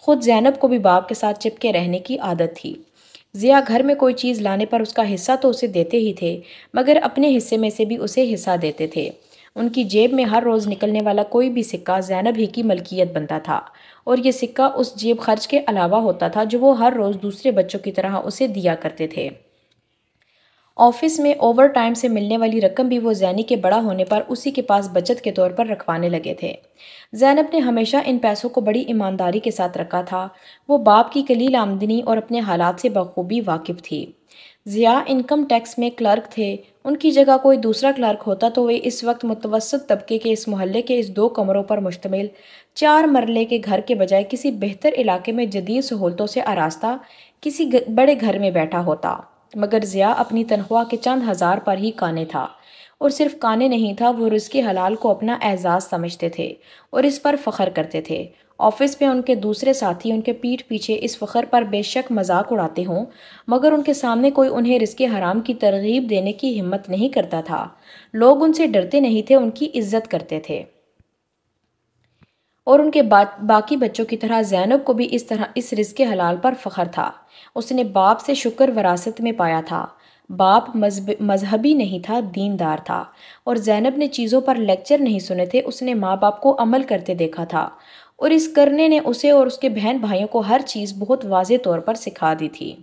खुद जैनब को भी बाप के साथ चिपके रहने की आदत थी ज़िया घर में कोई चीज़ लाने पर उसका हिस्सा तो उसे देते ही थे मगर अपने हिस्से में से भी उसे हिस्सा देते थे उनकी जेब में हर रोज़ निकलने वाला कोई भी सिक्का जैनब ही की मलकियत बनता था और ये सिक्का उस जेब खर्च के अलावा होता था जो वो हर रोज़ दूसरे बच्चों की तरह उसे दिया करते थे ऑफिस में ओवर टाइम से मिलने वाली रकम भी वो जैनी के बड़ा होने पर उसी के पास बचत के तौर पर रखवाने लगे थे जैनब ने हमेशा इन पैसों को बड़ी ईमानदारी के साथ रखा था वो बाप की कलील आमदनी और अपने हालात से बखूबी वाकिफ़ थी ज़िया इनकम टैक्स में क्लर्क थे उनकी जगह कोई दूसरा क्लर्क होता तो वे इस वक्त मुतवसत तबके के इस मोहल्ले के इस दो कमरों पर मुश्तमिल चार मरले के घर के बजाय किसी बेहतर इलाके में जदीद सहूलतों से आरास्ता किसी बड़े घर में बैठा होता मगर ज़िया अपनी तनख्वाह के चंद हज़ार पर ही काने था और सिर्फ काने नहीं था वो रुस्की हलाल को अपना एजाज़ समझते थे और इस पर फ़ख्र करते थे ऑफिस में उनके दूसरे साथी उनके पीठ पीछे इस फ़खर पर बेशक मजाक उड़ाते हों मगर उनके सामने कोई उन्हें रिस्क हराम की तरगीब देने की हिम्मत नहीं करता था लोग उनसे डरते नहीं थे उनकी इज्जत करते थे और उनके बा, बाकी बच्चों की तरह जैनब को भी इस तरह इस रिस्क हलाल पर फ़ख्र था उसने बाप से शुक्र वरासत में पाया था बाप मजहबी नहीं था दीनदार था और जैनब ने चीज़ों पर लेक्चर नहीं सुने थे उसने माँ बाप को अमल करते देखा था और इस करने ने उसे और उसके बहन भाइयों को हर चीज़ बहुत वाज तौर पर सिखा दी थी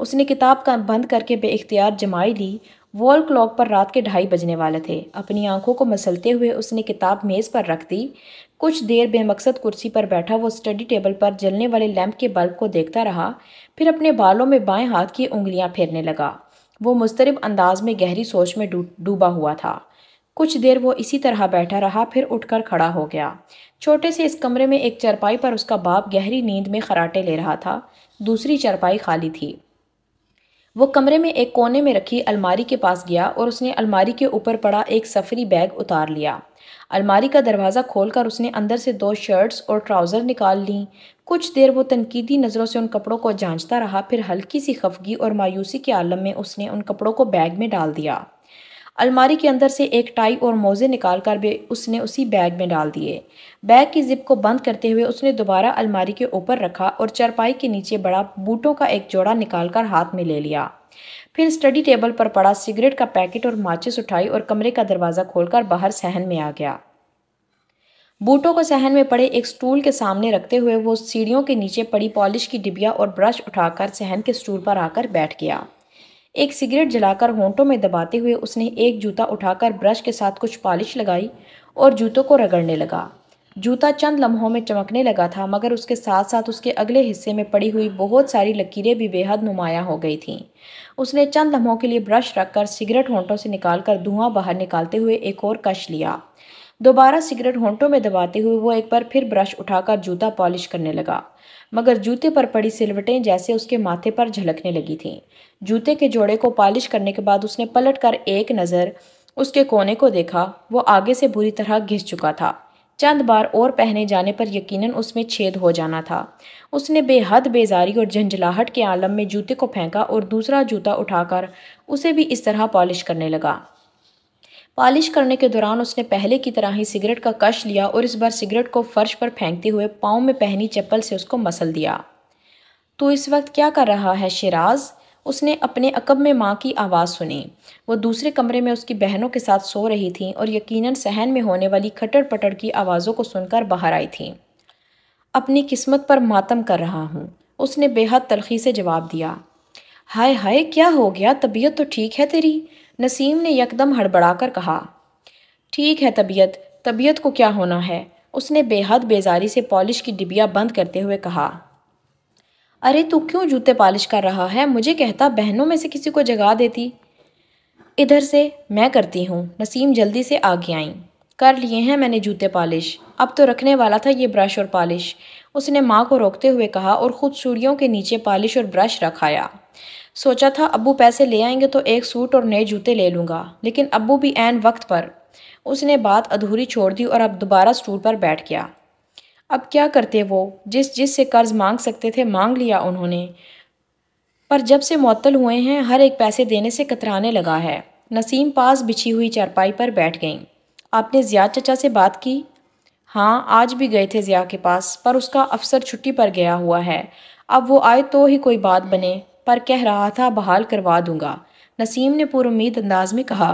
उसने किताब का बंद करके बेख्तियार जमाई ली वॉल क्लॉक पर रात के ढाई बजने वाले थे अपनी आंखों को मसलते हुए उसने किताब मेज़ पर रख दी कुछ देर बेमकसद कुर्सी पर बैठा वो स्टडी टेबल पर जलने वाले लैंप के बल्ब को देखता रहा फिर अपने बालों में बाएं हाथ की उंगलियां फेरने लगा वो मुस्तरब अंदाज में गहरी सोच में डूबा हुआ था कुछ देर वो इसी तरह बैठा रहा फिर उठकर खड़ा हो गया छोटे से इस कमरे में एक चरपाई पर उसका बाप गहरी नींद में खराटे ले रहा था दूसरी चरपाई खाली थी वो कमरे में एक कोने में रखी अलमारी के पास गया और उसने अलमारी के ऊपर पड़ा एक सफ़री बैग उतार लिया अलमारी का दरवाज़ा खोलकर उसने अंदर से दो शर्ट्स और ट्राउज़र निकाल लीं कुछ देर वो तनकीदी नज़रों से उन कपड़ों को जांचता रहा फिर हल्की सी खफगी और मायूसी के आलम में उसने उन कपड़ों को बैग में डाल दिया अलमारी के अंदर से एक टाई और मोज़े निकाल कर भी उसने उसी बैग में डाल दिए बैग की जिप को बंद करते हुए उसने दोबारा अलमारी के ऊपर रखा और चरपाई के नीचे बड़ा बूटों का एक जोड़ा निकाल कर हाथ में ले लिया फिर स्टडी टेबल पर पड़ा सिगरेट का पैकेट और माचिस उठाई और कमरे का दरवाज़ा खोलकर बाहर सहन में आ गया बूटों को सहन में पड़े एक स्टूल के सामने रखते हुए वो सीढ़ियों के नीचे पड़ी पॉलिश की डिबिया और ब्रश उठाकर सहन के स्टूल पर आकर बैठ गया एक सिगरेट जलाकर होंठों में दबाते हुए उसने एक जूता उठाकर ब्रश के साथ कुछ पॉलिश लगाई और जूतों को रगड़ने लगा जूता चंद लम्हों में चमकने लगा था मगर उसके साथ साथ उसके अगले हिस्से में पड़ी हुई बहुत सारी लकीरें भी बेहद नुमाया हो गई थीं उसने चंद लम्हों के लिए ब्रश रखकर सिगरेट होंठों से निकालकर धुआं बाहर निकालते हुए एक और कश लिया दोबारा सिगरेट होंटों में दबाते हुए वो एक बार फिर ब्रश उठाकर जूता पॉलिश करने लगा मगर जूते पर पड़ी सिलवटें जैसे उसके माथे पर झलकने लगी थीं जूते के जोड़े को पॉलिश करने के बाद उसने पलट कर एक नज़र उसके कोने को देखा वो आगे से बुरी तरह घिस चुका था चंद बार और पहने जाने पर यकीनन उसमें छेद हो जाना था उसने बेहद बेजारी और झंझलाहट के आलम में जूते को फेंका और दूसरा जूता उठाकर उसे भी इस तरह पॉलिश करने लगा पालिश करने के दौरान उसने पहले की तरह ही सिगरेट का कश लिया और इस बार सिगरेट को फर्श पर फेंकते हुए पाँव में पहनी चप्पल से उसको मसल दिया तो इस वक्त क्या कर रहा है शराज उसने अपने अकब में माँ की आवाज़ सुनी वो दूसरे कमरे में उसकी बहनों के साथ सो रही थी और यकीनन सहन में होने वाली खटर पटर की आवाज़ों को सुनकर बाहर आई थी अपनी किस्मत पर मातम कर रहा हूँ उसने बेहद तलखी से जवाब दिया हाय हाय क्या हो गया तबीयत तो ठीक है तेरी नसीम ने यकदम हड़बड़ा कर कहा ठीक है तबीयत तबीयत को क्या होना है उसने बेहद बेजारी से पॉलिश की डिबिया बंद करते हुए कहा अरे तू क्यों जूते पॉलिश कर रहा है मुझे कहता बहनों में से किसी को जगा देती इधर से मैं करती हूँ नसीम जल्दी से आगे आई कर लिए हैं मैंने जूते पॉलिश अब तो रखने वाला था ये ब्रश और पॉलिश उसने माँ को रोकते हुए कहा और ख़ुद सूढ़ियों के नीचे पालिश और ब्रश रखाया सोचा था अबू पैसे ले आएंगे तो एक सूट और नए जूते ले लूँगा लेकिन अबू भी एन वक्त पर उसने बात अधूरी छोड़ दी और अब दोबारा स्टूल पर बैठ गया अब क्या करते वो जिस जिस से कर्ज़ मांग सकते थे मांग लिया उन्होंने पर जब से मअतल हुए हैं हर एक पैसे देने से कतराने लगा है नसीम पास बिछी हुई चारपाई पर बैठ गई आपने ज़्याद चचा से बात की हाँ आज भी गए थे ज़िया के पास पर उसका अफसर छुट्टी पर गया हुआ है अब वो आए तो ही कोई बात बने पर कह रहा था बहाल करवा दूंगा नसीम ने पुरुद अंदाज में कहा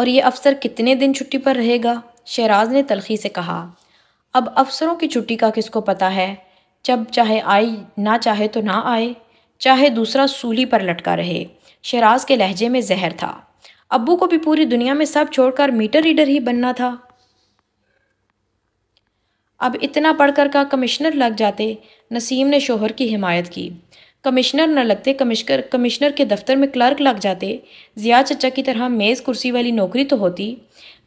और ये अफसर कितने दिन छुट्टी पर रहेगा शहराज ने तलखी से कहा अब अफसरों की छुट्टी का किसको पता है जब चाहे आए ना चाहे तो ना आए चाहे दूसरा सूली पर लटका रहे शहराज के लहजे में जहर था अबू को भी पूरी दुनिया में सब छोड़कर मीटर रीडर ही बनना था अब इतना पढ़कर का कमिश्नर लग जाते नसीम ने शोहर की हिमायत की कमिश्नर न लगते कमिश्नर कमिश्नर के दफ्तर में क्लर्क लग जाते ज़िया चचा की तरह मेज़ कुर्सी वाली नौकरी तो होती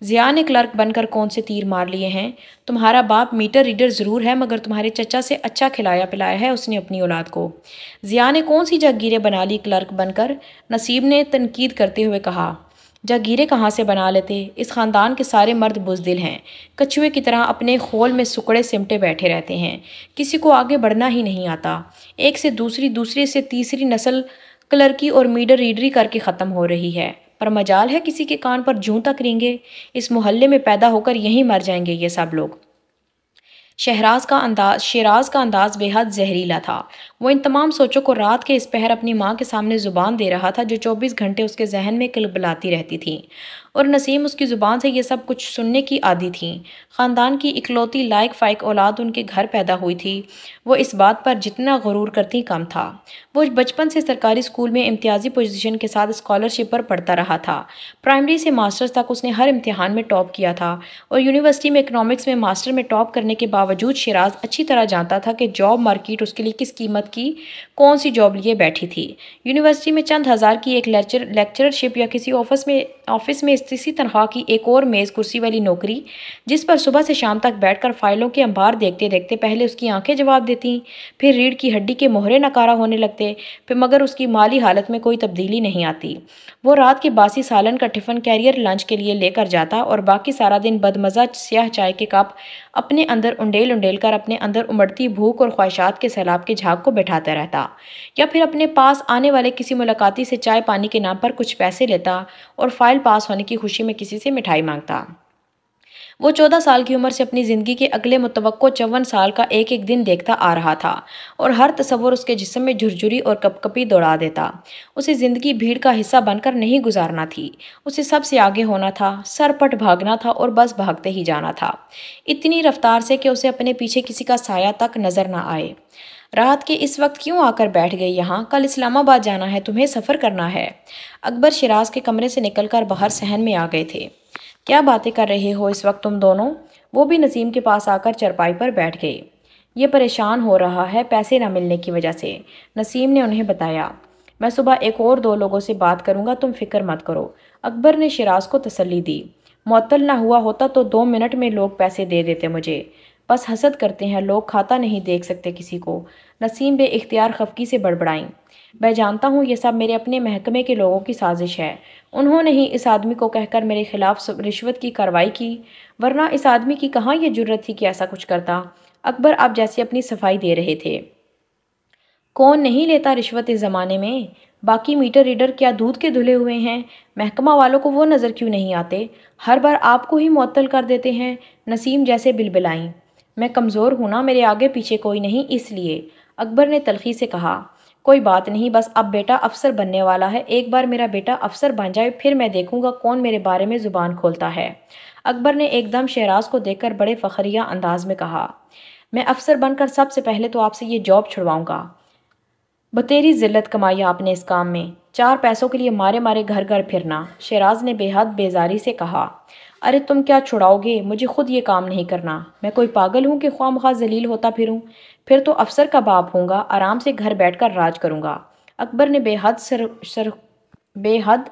ज़िया ने क्लर्क बनकर कौन से तीर मार लिए हैं तुम्हारा बाप मीटर रीडर ज़रूर है मगर तुम्हारे चचा से अच्छा खिलाया पिलाया है उसने अपनी औलाद को ज़िया ने कौन सी जागीरें बना ली क्लर्क बनकर नसीब ने तनकीद करते हुए कहा जागीरे कहाँ से बना लेते इस ख़ानदान के सारे मर्द बुजदिल हैं कछुए की तरह अपने खोल में सुकड़े सिमटे बैठे रहते हैं किसी को आगे बढ़ना ही नहीं आता एक से दूसरी दूसरी से तीसरी नस्ल क्लर्की और मीडर रीडरी करके ख़त्म हो रही है पर मजाल है किसी के कान पर जूं तक रेंगे इस मोहल्ले में पैदा होकर यहीं मर जाएंगे ये सब लोग शहराज का अंदाज शराज का अंदाज बेहद जहरीला था वो इन तमाम सोचों को रात के इस पहर अपनी माँ के सामने ज़ुबान दे रहा था जो चौबीस घंटे उसके जहन में किलबलाती रहती थी और नसीम उसकी ज़ुबान से ये सब कुछ सुनने की आदि थी ख़ानदान की इकलौती लायक फ़ाइक औलाद उनके घर पैदा हुई थी वो इस बात पर जितना गरूर करती कम था वो बचपन से सरकारी स्कूल में इम्तियाजी पोजिशन के साथ स्कॉलरशिप पर पढ़ता रहा था प्राइमरी से मास्टर्स तक उसने हर इम्तहान में टॉप किया था और यूनिवर्सिटी में इकनॉमिक्स में मास्टर में टॉप करने के बावजूद शराज अच्छी तरह जानता था कि जॉब मार्किट उसके लिए किस कीमत की कौन सी जॉब लिए बैठी थी यूनिवर्सिटी में चंद हज़ार की एक लेक्चर लेक्चरशिप या किसी ऑफिस में ऑफिस में इसी तनख्वाह की एक और मेज़ कुर्सी वाली नौकरी जिस पर सुबह से शाम तक बैठकर फाइलों के अंबार देखते देखते पहले उसकी आंखें जवाब देती फिर रीढ़ की हड्डी के मोहरे नकारा होने लगते फिर मगर उसकी माली हालत में कोई तब्दीली नहीं आती वो रात के बासी सालन का टिफ़िन कैरियर लंच के लिए लेकर जाता और बाकी सारा दिन बदमज़ा स्याह चाय के कप अपने अंदर उंडेल उंडेल कर अपने अंदर उमड़ती भूख और ख्वाहिशात के सैलाब के झाग को बैठाता रहता या फिर अपने पास आने वाले किसी मुलाकाती से चाय पानी के नाम पर कुछ पैसे लेता और फाइल पास होने की की खुशी में किसी से मिठाई मांगता वो चौदह साल की उम्र से अपनी ज़िंदगी के अगले मुतवक़ चौवन साल का एक एक दिन देखता आ रहा था और हर तस्वर उसके जिसम में झुरझुरी और कपकपी दौड़ा देता उसे ज़िंदगी भीड़ का हिस्सा बनकर नहीं गुजारना थी उसे सबसे आगे होना था सरपट भागना था और बस भागते ही जाना था इतनी रफ्तार से कि उसे अपने पीछे किसी का साया तक नज़र ना आए रात के इस वक्त क्यों आकर बैठ गई यहाँ कल इस्लामाबाद जाना है तुम्हें सफ़र करना है अकबर शराज के कमरे से निकलकर बाहर सहन में आ गए थे क्या बातें कर रहे हो इस वक्त तुम दोनों वो भी नसीम के पास आकर चरपाई पर बैठ गए ये परेशान हो रहा है पैसे ना मिलने की वजह से नसीम ने उन्हें बताया मैं सुबह एक और दो लोगों से बात करूंगा तुम फिक्र मत करो अकबर ने शराज को तसल्ली दी मअतल ना हुआ होता तो दो मिनट में लोग पैसे दे देते मुझे बस हसद करते हैं लोग खाता नहीं देख सकते किसी को नसीम बे इख्तियार खफकी से बड़बड़ाई मैं जानता हूँ ये सब मेरे अपने महकमे के लोगों की साजिश है उन्होंने ही इस आदमी को कहकर मेरे खिलाफ रिश्वत की कार्रवाई की वरना इस आदमी की कहाँ यह जरूरत थी कि ऐसा कुछ करता अकबर आप जैसी अपनी सफाई दे रहे थे कौन नहीं लेता रिश्वत इस ज़माने में बाकी मीटर रीडर क्या दूध के धुले हुए हैं महकमा वालों को वो नज़र क्यों नहीं आते हर बार आपको ही मअतल कर देते हैं नसीम जैसे बिलबिलाई मैं कमज़ोर हूँ ना मेरे आगे पीछे कोई नहीं इसलिए अकबर ने तलखी से कहा कोई बात नहीं बस अब बेटा अफसर बनने वाला है एक बार मेरा बेटा अफसर बन जाए फिर मैं देखूंगा कौन मेरे बारे में ज़ुबान खोलता है अकबर ने एकदम शहराज को देखकर बड़े फ़खरिया अंदाज में कहा मैं अफसर बनकर सबसे पहले तो आपसे ये जॉब छुड़वाऊँगा बतेरी ज़िल्लत कमाई आपने इस काम में चार पैसों के लिए मारे मारे घर घर फिरना शहराज ने बेहद बेजारी से कहा अरे तुम क्या छुड़ाओगे मुझे खुद ये काम नहीं करना मैं कोई पागल हूँ कि ख्वा मुखा जलील होता फिरूँ फिर तो अफसर का बाप होऊंगा आराम से घर बैठ कर राज करूँगा अकबर ने बेहद सर सर बेहद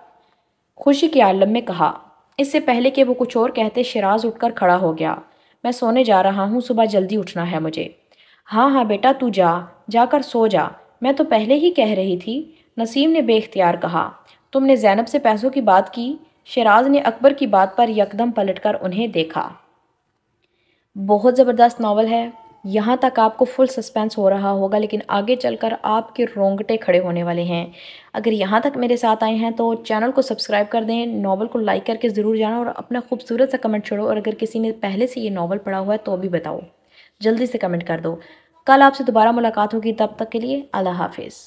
खुशी के आलम में कहा इससे पहले कि वो कुछ और कहते शराज उठकर खड़ा हो गया मैं सोने जा रहा हूँ सुबह जल्दी उठना है मुझे हाँ हाँ बेटा तू जा जाकर सो जा मैं तो पहले ही कह रही थी नसीम ने बेख्तियार कहा तुमने जैनब से पैसों की बात की शराज ने अकबर की बात पर यकदम पलटकर उन्हें देखा बहुत ज़बरदस्त नावल है यहाँ तक आपको फुल सस्पेंस हो रहा होगा लेकिन आगे चलकर आपके रोंगटे खड़े होने वाले हैं अगर यहाँ तक मेरे साथ आए हैं तो चैनल को सब्सक्राइब कर दें नावल को लाइक करके ज़रूर जाना और अपना खूबसूरत सा कमेंट छोड़ो और अगर किसी ने पहले से ये नावल पढ़ा हुआ है तो भी बताओ जल्दी से कमेंट कर दो कल आपसे दोबारा मुलाकात होगी तब तक के लिए अल्लाह हाफिज़